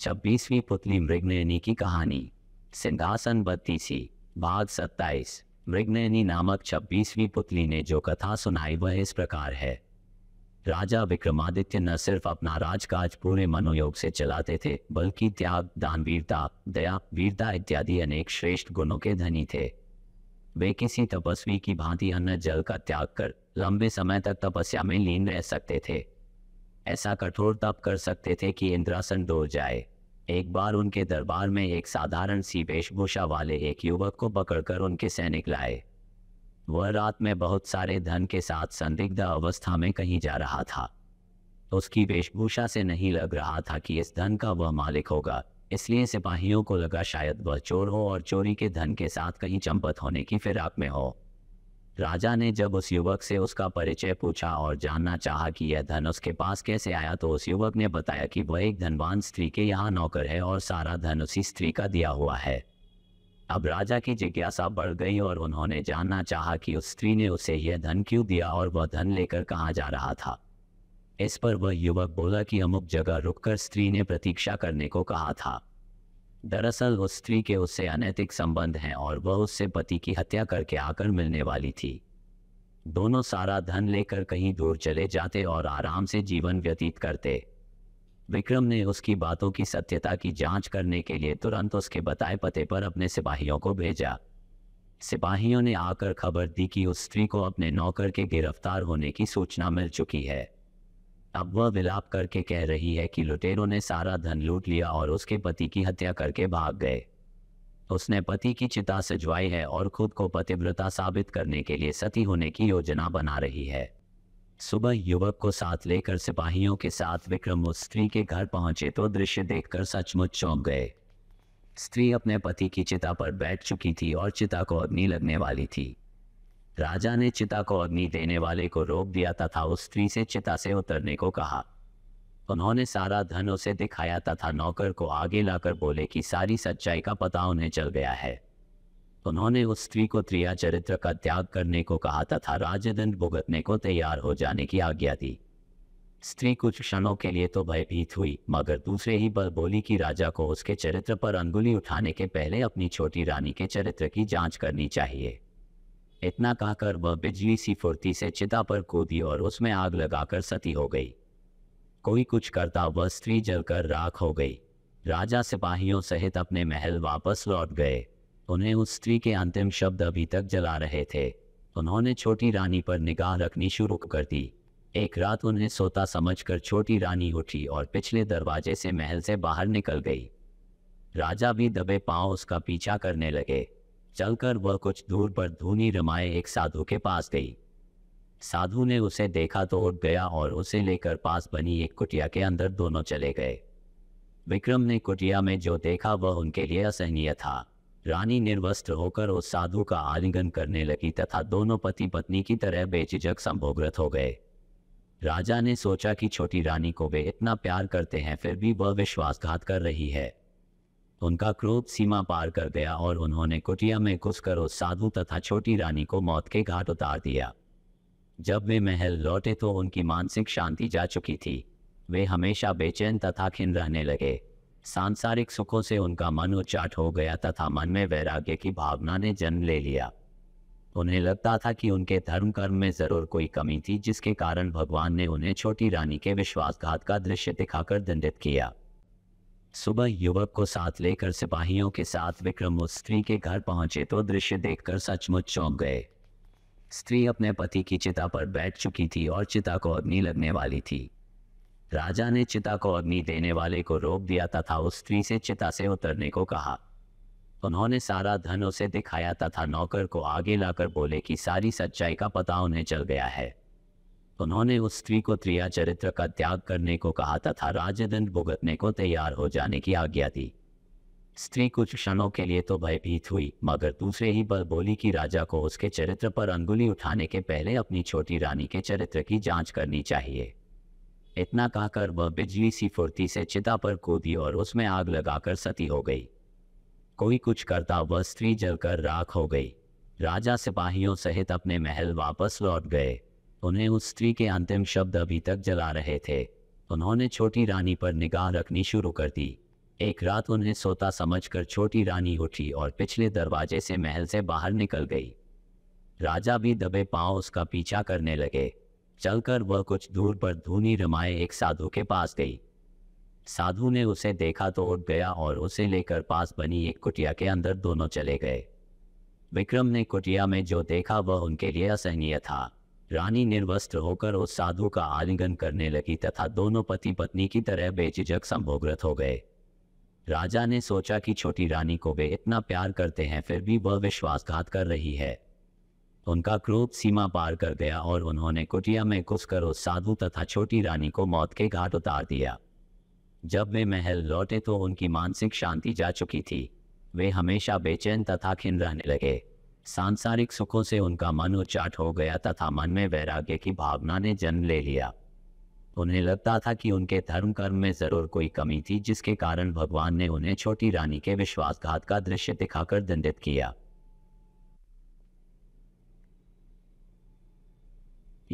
छब्बीसवीं पुतली मृगनयनी की कहानी सिंधासन बत्तीसी भाग सत्ताईस मृगनयनी नामक छब्बीसवीं पुतली ने जो कथा सुनाई वह इस प्रकार है राजा विक्रमादित्य न सिर्फ अपना राजकाज पूरे मनोयोग से चलाते थे बल्कि त्याग दानवीरता दया वीरता इत्यादि अनेक श्रेष्ठ गुणों के धनी थे वे किसी तपस्वी की भांति अन्न जल का त्याग कर लंबे समय तक तपस्या में लीन रह सकते थे ऐसा कठोर तप कर सकते थे कि इंद्रासन दो जाए एक बार उनके दरबार में एक साधारण सी वेशभूषा वाले एक युवक को पकड़कर उनके सैनिक लाए वह रात में बहुत सारे धन के साथ संदिग्ध अवस्था में कहीं जा रहा था उसकी वेशभूषा से नहीं लग रहा था कि इस धन का वह मालिक होगा इसलिए सिपाहियों को लगा शायद वह चोर हो और चोरी के धन के साथ कहीं चंपत होने की फिराक में हो राजा ने जब उस युवक से उसका परिचय पूछा और जानना चाहा कि यह धन उसके पास कैसे आया तो उस युवक ने बताया कि वह एक धनवान स्त्री के यहाँ नौकर है और सारा धन उसी स्त्री का दिया हुआ है अब राजा की जिज्ञासा बढ़ गई और उन्होंने जानना चाहा कि उस स्त्री ने उसे यह धन क्यों दिया और वह धन लेकर कहाँ जा रहा था इस पर वह युवक बोला कि अमुक जगह रुककर स्त्री ने प्रतीक्षा करने को कहा था दरअसल उस स्त्री के उससे अनैतिक संबंध हैं और वह उससे पति की हत्या करके आकर मिलने वाली थी दोनों सारा धन लेकर कहीं दूर चले जाते और आराम से जीवन व्यतीत करते विक्रम ने उसकी बातों की सत्यता की जांच करने के लिए तुरंत उसके बताए पते पर अपने सिपाहियों को भेजा सिपाहियों ने आकर खबर दी कि उस स्त्री को अपने नौकर के गिरफ्तार होने की सूचना मिल चुकी है अब वह विलाप करके कह रही है कि लुटेरों ने सारा धन लूट लिया और उसके पति की हत्या करके भाग गए उसने पति की चिता सजवाई है और खुद को पतिव्रता साबित करने के लिए सती होने की योजना बना रही है सुबह युवक को साथ लेकर सिपाहियों के साथ विक्रम उस स्त्री के घर पहुंचे तो दृश्य देखकर सचमुच चौंक गए स्त्री अपने पति की चिता पर बैठ चुकी थी और चिता को अग्नि लगने वाली थी राजा ने चिता को अग्नि देने वाले को रोक दिया तथा उस स्त्री से चिता से उतरने को कहा उन्होंने सारा धन उसे दिखाया तथा नौकर को आगे लाकर बोले कि सारी सच्चाई का पता उन्हें चल गया है उन्होंने उस स्त्री को त्रिया चरित्र का त्याग करने को कहा तथा राजदंड भुगतने को तैयार हो जाने की आज्ञा दी स्त्री कुछ क्षणों के लिए तो भयभीत हुई मगर दूसरे ही पल बोली कि राजा को उसके चरित्र पर अंगुली उठाने के पहले अपनी छोटी रानी के चरित्र की जांच करनी चाहिए इतना कहकर वह बिजली सी फुर्ती से चिता पर कूदी और उसमें आग लगाकर सती हो गई कोई कुछ करता वह स्त्री जलकर राख हो गई राजा सिपाहियों सहित अपने महल वापस लौट गए उन्हें उस स्त्री के अंतिम शब्द अभी तक जला रहे थे उन्होंने छोटी रानी पर निगाह रखनी शुरू कर दी एक रात उन्हें सोता समझकर छोटी रानी उठी और पिछले दरवाजे से महल से बाहर निकल गई राजा भी दबे पांव उसका पीछा करने लगे चलकर वह कुछ दूर पर धूनी रमाए एक साधु के पास गई साधु ने उसे देखा तो उठ गया और उसे लेकर पास बनी एक कुटिया के अंदर दोनों चले गए विक्रम ने कुटिया में जो देखा वह उनके लिए असहनीय था रानी निर्वस्त्र होकर उस साधु का आलिंगन करने लगी तथा दोनों पति पत्नी की तरह बेचिजक संभोग्रत हो गए राजा ने सोचा कि छोटी रानी को वे इतना प्यार करते हैं फिर भी वह विश्वासघात कर रही है उनका क्रोध सीमा पार कर गया और उन्होंने कुटिया में घुसकर उस साधु तथा छोटी रानी को मौत के घाट उतार दिया जब वे महल लौटे तो उनकी मानसिक शांति जा चुकी थी वे हमेशा बेचैन तथा खिन रहने लगे सांसारिक सुखों से उनका मन उच्चाट हो गया तथा मन में वैराग्य की भावना ने जन्म ले लिया उन्हें लगता था कि उनके धर्म कर्म में जरूर कोई कमी थी जिसके कारण भगवान ने उन्हें छोटी रानी के विश्वासघात का दृश्य दिखाकर दंडित किया सुबह युवक को साथ लेकर सिपाहियों के साथ विक्रम उस स्त्री के घर पहुंचे तो दृश्य देखकर सचमुच चौंक गए स्त्री अपने पति की चिता पर बैठ चुकी थी और चिता को अग्नि लगने वाली थी राजा ने चिता को अग्नि देने वाले को रोक दिया तथा उस स्त्री से चिता से उतरने को कहा उन्होंने सारा धन उसे दिखाया तथा नौकर को आगे लाकर बोले कि सारी सच्चाई का पता उन्हें चल गया है उन्होंने उस स्त्री को त्रिया चरित्र का त्याग करने को कहा तथा राजदंड भुगतने को तैयार हो जाने की आज्ञा दी स्त्री कुछ क्षणों के लिए तो भयभीत हुई मगर दूसरे ही पल बोली कि राजा को उसके चरित्र पर अंगुली उठाने के पहले अपनी छोटी रानी के चरित्र की जांच करनी चाहिए इतना कहकर वह बिजली सी फुर्ती से चिता पर कूदी और उसमें आग लगाकर सती हो गई कोई कुछ करता वह स्त्री जलकर राख हो गई राजा सिपाहियों सहित अपने महल वापस लौट गए उन्हें उस स्त्री के अंतिम शब्द अभी तक जला रहे थे उन्होंने छोटी रानी पर निगाह रखनी शुरू कर दी एक रात उन्हें सोता समझकर छोटी रानी उठी और पिछले दरवाजे से महल से बाहर निकल गई राजा भी दबे पांव उसका पीछा करने लगे चलकर वह कुछ दूर पर धूनी रमाए एक साधु के पास गई साधु ने उसे देखा तो उठ गया और उसे लेकर पास बनी एक कुटिया के अंदर दोनों चले गए विक्रम ने कुटिया में जो देखा वह उनके लिए असहनीय था रानी निर्वस्त्र होकर उस साधु का आलिंगन करने लगी तथा दोनों पति पत्नी की तरह बेचिजक संभोगरत हो गए राजा ने सोचा कि छोटी रानी को वे इतना प्यार करते हैं फिर भी वह विश्वासघात कर रही है उनका क्रोध सीमा पार कर गया और उन्होंने कुटिया में घुसकर उस साधु तथा छोटी रानी को मौत के घाट उतार दिया जब वे महल लौटे तो उनकी मानसिक शांति जा चुकी थी वे हमेशा बेचैन तथा खिन रहने लगे सांसारिक सुखों से उनका मन उच्चाट हो गया तथा मन में वैराग्य की भावना ने जन्म ले लिया उन्हें लगता था कि उनके धर्म कर्म में जरूर कोई कमी थी जिसके कारण भगवान ने उन्हें छोटी रानी के विश्वासघात का दृश्य दिखाकर दंडित किया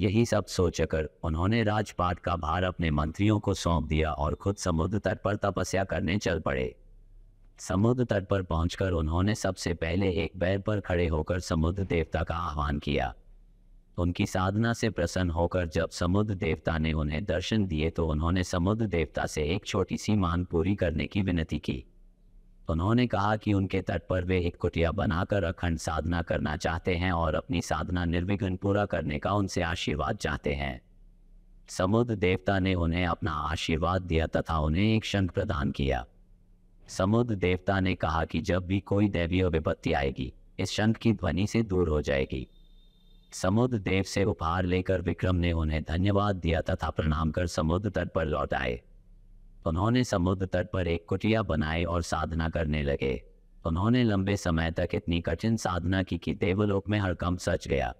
यही सब सोचकर उन्होंने राजपाट का भार अपने मंत्रियों को सौंप दिया और खुद समुद्र तट पर तपस्या करने चल पड़े समुद्र तट पर पहुंचकर उन्होंने सबसे पहले एक पैर पर खड़े होकर समुद्र देवता का आह्वान किया उनकी साधना से प्रसन्न होकर जब समुद्र देवता ने उन्हें दर्शन दिए तो उन्होंने समुद्र देवता से एक छोटी सी मांग पूरी करने की विनती की उन्होंने कहा कि उनके तट पर वे एक कुटिया बनाकर अखंड साधना करना चाहते हैं और अपनी साधना निर्विघ्न पूरा करने का उनसे आशीर्वाद चाहते हैं समुद्र देवता ने उन्हें अपना आशीर्वाद दिया तथा उन्हें एक शंख प्रदान किया समुद्र देवता ने कहा कि जब भी कोई दैवीय विपत्ति आएगी इस शंख की ध्वनि से दूर हो जाएगी समुद्र देव से उपहार लेकर विक्रम ने उन्हें धन्यवाद दिया तथा प्रणाम कर समुद्र तट पर लौट आए उन्होंने समुद्र तट पर एक कुटिया बनाई और साधना करने लगे उन्होंने लंबे समय तक इतनी कठिन साधना की कि देवलोक में हड़कंप सच गया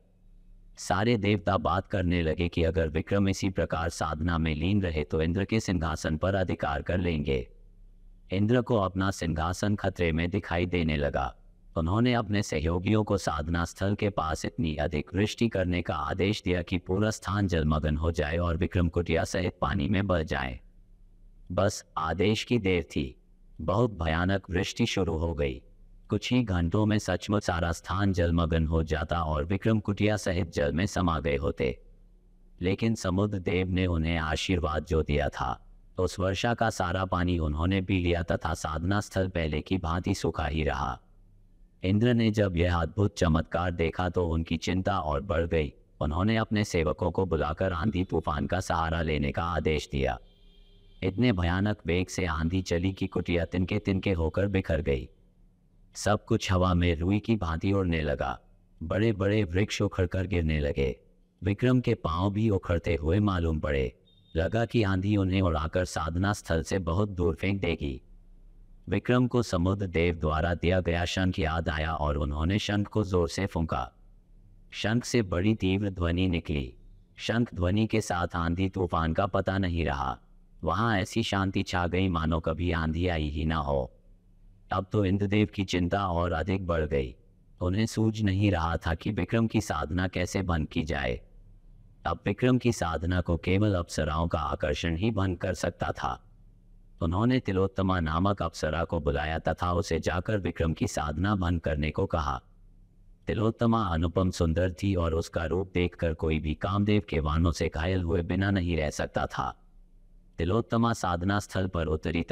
सारे देवता बात करने लगे कि अगर विक्रम इसी प्रकार साधना में लीन रहे तो इंद्र के सिंहासन पर अधिकार कर लेंगे इंद्र को अपना सिंहासन खतरे में दिखाई देने लगा उन्होंने अपने सहयोगियों को साधना स्थल के पास इतनी अधिक वृष्टि करने का आदेश दिया कि पूरा स्थान जलमग्न हो जाए और विक्रम कुटिया सहित पानी में बह जाए बस आदेश की देर थी बहुत भयानक वृष्टि शुरू हो गई कुछ ही घंटों में सचमुच सारा स्थान जलमग्न हो जाता और विक्रम कुटिया सहित जल में समा गए होते लेकिन समुद्र देव ने उन्हें आशीर्वाद जो दिया था उस वर्षा का सारा पानी उन्होंने पी लिया तथा साधना स्थल पहले की भांति सूखा ही रहा इंद्र ने जब यह अद्भुत चमत्कार देखा तो उनकी चिंता और बढ़ गई उन्होंने अपने सेवकों को बुलाकर आंधी तूफान का सहारा लेने का आदेश दिया इतने भयानक वेग से आंधी चली कि कुटिया तिनके तिनके होकर बिखर गई सब कुछ हवा में रुई की भांति उड़ने लगा बड़े बड़े वृक्ष उखड़ कर गिरने लगे विक्रम के पांव भी उखड़ते हुए मालूम पड़े लगा कि आंधी उन्हें उड़ाकर साधना स्थल से बहुत दूर फेंक देगी विक्रम को समुद्र देव द्वारा दिया गया शंख याद आया और उन्होंने शंख को जोर से फूंका शंख से बड़ी तीव्र ध्वनि निकली शंख ध्वनि के साथ आंधी तूफान का पता नहीं रहा वहां ऐसी शांति छा गई मानो कभी आंधी आई ही ना हो अब तो इंद्रदेव की चिंता और अधिक बढ़ गई उन्हें सूझ नहीं रहा था कि विक्रम की साधना कैसे बंद की जाए तब विक्रम की साधना को केवल अप्सराओं का आकर्षण ही बंद कर सकता था उन्होंने तिलोत्तमा नामक अप्सरा को बुलाया तथा उसे जाकर विक्रम की साधना बंद करने को कहा तिलोत्तमा अनुपम सुंदर थी और उसका रूप देखकर कोई भी कामदेव के वानों से घायल हुए बिना नहीं रह सकता था तिलोत्तमा साधना स्थल पर उतरी